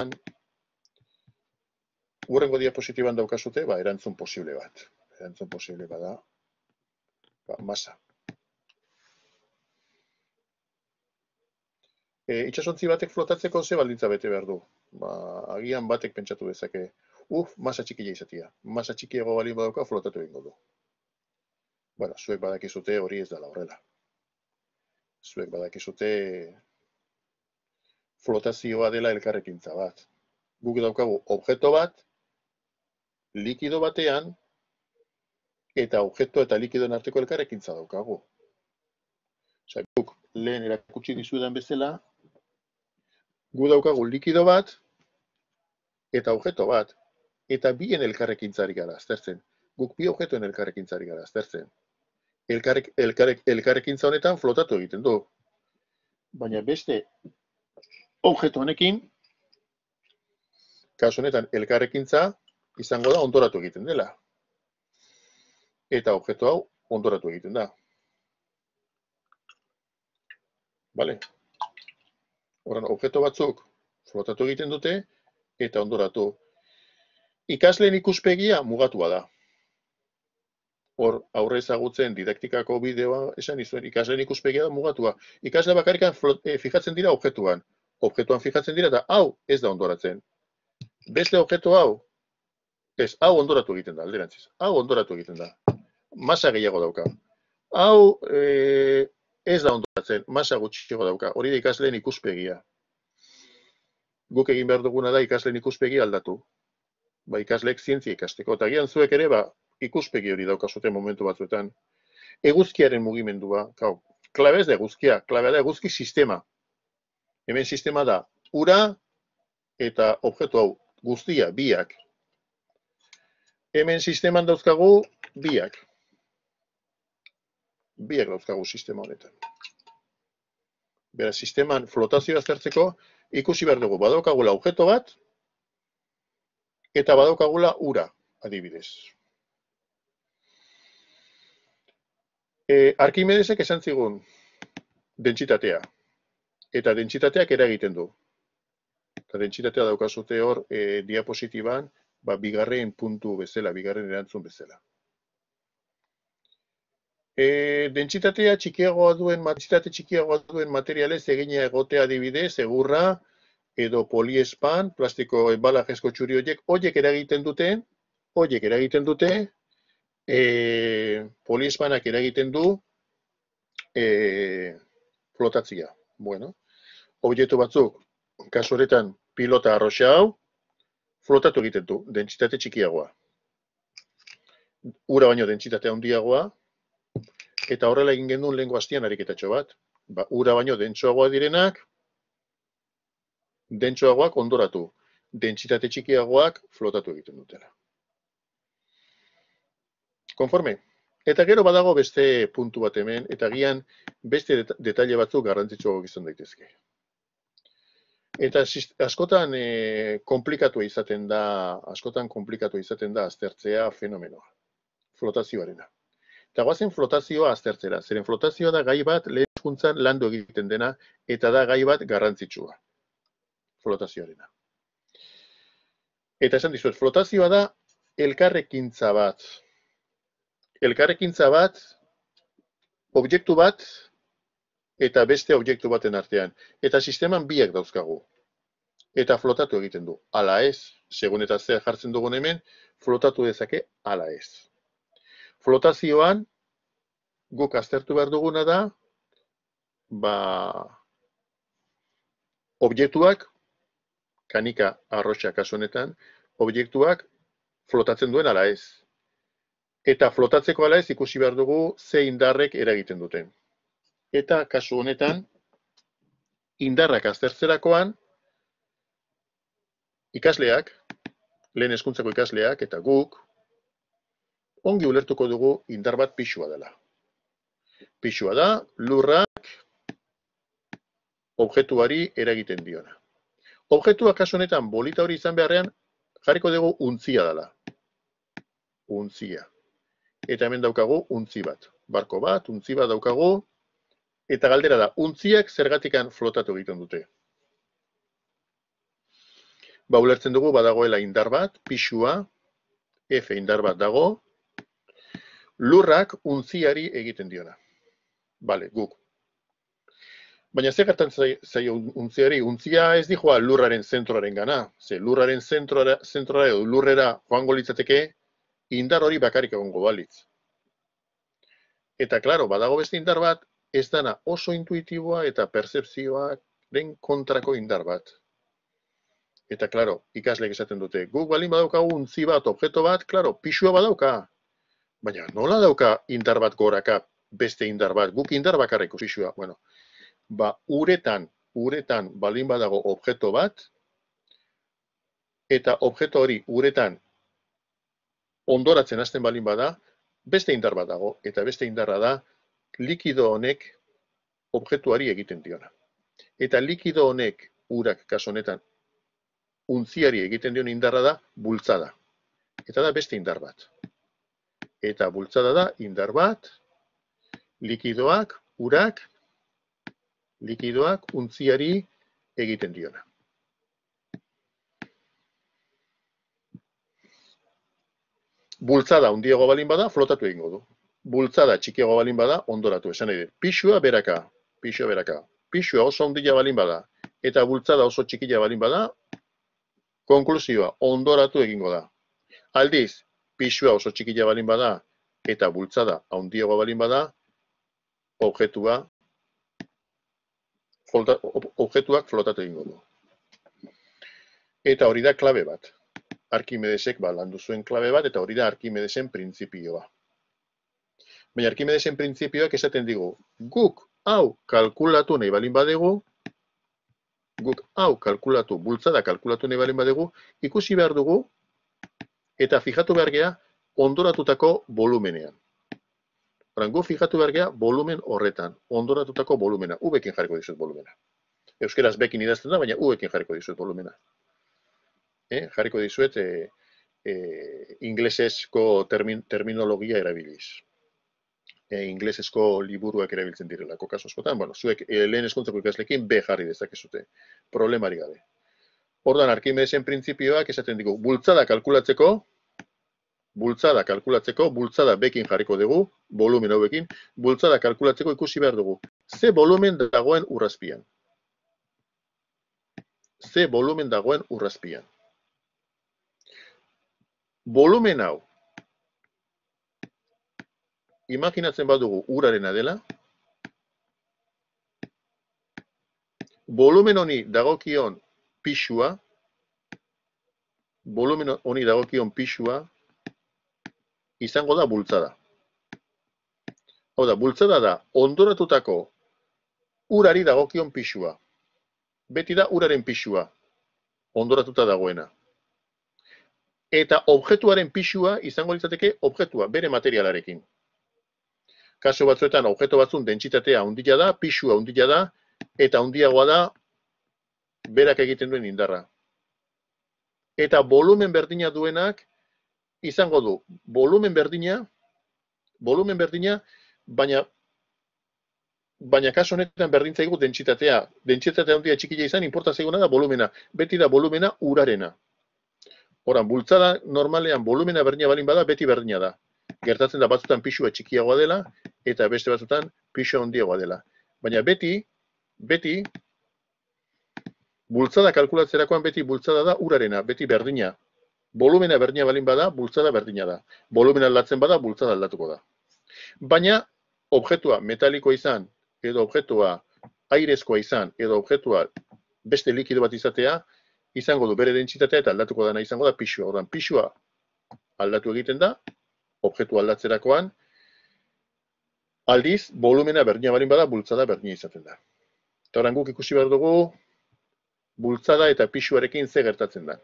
izan, urrengo diapositiban daukazute, ba, erantzun posible bat. Erantzun posible bat da, ba, masa. E, itxasontzi batek flotatzeko ze baldintza bete behar du. Ba, agian batek pentsatu dezake, uf, masa txiki izatia. Masa txikiago balin badauka flotatu egingo du. Bueno, zuek badakizute hori ez dela horrela. Zuek badakizute flotazioa dela elkarrekintza bat. Guk daukagu objeto bat, likido batean, eta objeto eta narteko arteko elkarrekintza daukagu. Osa, guk lehen erakutsi dizudan bezala, gu daukagu likido bat, eta objeto bat, eta bien elkarrekintzari gara aztertzen. Guk bi objetoen elkarrekintzari gara aztertzen. Elkarrekintza elkarek, honetan flotatu egiten du. Baina beste objektu honekin, kasu honetan za, izango da ondoratu egiten dela. Eta objektu hau ondoratu egiten da. Bale? Horan, objektu batzuk flotatu egiten dute eta ondoratu. Ikasleen ikuspegia mugatua da. Hor, aurre ezagutzen didaktikako bideoa esan izuen, ikasleen ikuspegia mugatua. Ikasle bakarrikan eh, fijatzen dira objektuan objetuan fijatzen dira, eta hau ez da ondoratzen. Beste objektu hau, ez, hau ondoratu egiten da, alderantziz, hau ondoratu egiten da, masa gehiago dauka. Hau eh, ez da ondoratzen, masa gutxiago dauka, hori da ikasleen ikuspegia. Guk egin behar duguna da ikasleen ikuspegia aldatu. Ba ikasleek zientzia ikasteko, eta gian zuek ere, ba, ikuspegi hori dauka zuten momentu batzuetan. Eguzkiaren mugimendua, kau, ez da eguzkia, klabea da eguzki sistema. Hemen sistema da, ura eta objektu hau guztia, biak. Hemen sisteman dauzkagu, biak. Biak dauzkagu sistema honetan. Bera, sisteman flotazioa zertzeko, ikusi behar dugu, badaukagula objektu bat, eta badaukagula ura, adibidez. E, eh, Arkimedesek esan zigun, dentsitatea eta dentsitateak eragiten du. Eta dentsitatea daukazute hor e, diapositiban, ba, bigarren puntu bezala, bigarren erantzun bezala. E, dentsitatea txikiagoa duen, dentsitate txikiagoa duen materialez egine egotea dibide, segurra, edo poliespan, plastiko bala jesko txuri horiek, horiek eragiten dute, horiek eragiten dute, e, poliespanak eragiten du, e, flotatzia. Bueno, objektu batzuk, kasu horretan pilota arroxa hau, flotatu egiten du, dentsitate txikiagoa. Ura baino dentsitate handiagoa eta horrela egin genuen lenguaztian hastian ariketatxo bat. Ba, ura baino dentsoagoa direnak, dentsoagoak ondoratu, dentsitate txikiagoak flotatu egiten dutela. Konforme? Eta gero badago beste puntu bat hemen, eta gian beste detaile batzuk garrantzitsuago gizon daitezke. Eta askotan e, eh, komplikatu izaten da, askotan komplikatu izaten da aztertzea fenomenoa, flotazioarena. Eta guazen flotazioa aztertzera, zeren flotazioa da gai bat lehen eskuntzan landu egiten dena, eta da gai bat garrantzitsua, flotazioarena. Eta esan dizuet, flotazioa da elkarrekin bat. Elkarrekin bat, objektu bat, eta beste objektu baten artean. Eta sisteman biak dauzkagu. Eta flotatu egiten du. Ala ez, segun eta zer jartzen dugun hemen, flotatu dezake ala ez. Flotazioan, guk aztertu behar duguna da, ba, objektuak, kanika arroxa kasuanetan, objektuak flotatzen duen ala ez. Eta flotatzeko ala ez ikusi behar dugu ze indarrek eragiten duten eta kasu honetan indarrak aztertzerakoan ikasleak, lehen hezkuntzako ikasleak eta guk ongi ulertuko dugu indar bat pixua dela. Pixua da lurrak objektuari eragiten diona. Objektua kasu honetan bolita hori izan beharrean jarriko dugu untzia dela. Untzia. Eta hemen daukagu untzi bat. Barko bat, untzi bat daukagu, Eta galdera da, untziak zergatikan flotatu egiten dute. Ba, ulertzen dugu, badagoela indar bat, pixua, F indar bat dago, lurrak untziari egiten diona. Bale, guk. Baina ze gertan zai untziari, untzia ez dijoa lurraren zentroaren gana. Ze lurraren zentroa lurrera joango litzateke, indar hori bakarik egongo balitz. Eta, klaro, badago beste indar bat, ez dana oso intuitiboa eta den kontrako indar bat. Eta, klaro, ikaslek esaten dute, guk balin badaukagu zi bat, objeto bat, klaro, pisua badauka. Baina, nola dauka indar bat goraka, beste indar bat, guk indar bakarreko pixua. Bueno, ba, uretan, uretan balin badago objeto bat, eta objeto hori uretan ondoratzen hasten balin bada, beste indar bat dago, eta beste indarra da, likido honek objektuari egiten diona. Eta likido honek urak kaso honetan untziari egiten dion indarra da bultzada. Eta da beste indar bat. Eta bultzada da indar bat likidoak urak likidoak untziari egiten diona. Bultzada, undiego balin bada, flotatu egingo du bultzada txikiago balin bada, ondoratu, esan nahi, pixua beraka, pixua beraka, pixua oso ondila balin bada, eta bultzada oso txikila balin bada, konklusioa, ondoratu egingo da. Aldiz, pixua oso txikila balin bada, eta bultzada ondiagoa balin bada, objetua, objetuak flotatu egingo du. Eta hori da klabe bat. Arkimedesek ba, landu zuen klabe bat, eta hori da Arkimedesen printzipioa. Baina, Arkimedesen prinzipioak esaten digu, guk hau kalkulatu nahi balin badegu, guk hau kalkulatu, bultzada kalkulatu nahi balin badegu, ikusi behar dugu, eta fijatu behar geha, ondoratutako volumenean. Horan, fijatu behar geha, volumen horretan, ondoratutako volumena, ubekin jarriko dizut volumena. Euskeraz bekin idazten da, baina ubekin jarriko dizut volumena. Eh, jarriko dizuet, eh, eh, inglesesko terminologia erabiliz e, inglesezko liburuak erabiltzen direlako kasu askotan, bueno, zuek e, lehen eskontzeko ikaslekin B jarri dezakezute, problemari gabe. Ordan Arkimedesen printzipioak esaten digu, bultzada kalkulatzeko, bultzada kalkulatzeko, bultzada bekin jarriko dugu, volumen hauekin, bultzada kalkulatzeko ikusi behar dugu. Ze volumen dagoen urrazpian? Ze volumen dagoen urrazpian? Volumen hau, imaginatzen badugu urarena dela, volumen honi dagokion pixua, volumen honi dagokion pixua, izango da bultzada. Hau da, bultzada da ondoratutako urari dagokion pixua. Beti da uraren pixua, ondoratuta dagoena. Eta objektuaren pixua izango litzateke objektua, bere materialarekin kaso batzuetan objeto batzun dentsitatea hondilla da, pisua hondilla da eta handiagoa da berak egiten duen indarra. Eta volumen berdina duenak izango du. Volumen berdina, volumen berdina, baina baina kaso honetan berdin zaigu dentsitatea. Dentsitatea hondia txikia izan importa zaiguna da volumena. Beti da volumena urarena. Horan, bultzada normalean volumena berdina balin bada, beti berdina da gertatzen da batzutan pisua txikiagoa dela, eta beste batzutan pisua handiagoa dela. Baina beti, beti, bultzada kalkulatzerakoan beti bultzada da urarena, beti berdina. Bolumena berdina balin bada, bultzada berdina da. Bolumena aldatzen bada, bultzada aldatuko da. Baina, objektua metalikoa izan, edo objektua airezkoa izan, edo objektua beste likido bat izatea, izango du bere densitatea eta aldatuko dana izango da pixua. Ordan pisua aldatu egiten da, objektu aldatzerakoan, aldiz, volumena berdina barin bada, bultzada berdina izaten da. Eta ikusi behar dugu, bultzada eta pixuarekin ze gertatzen da.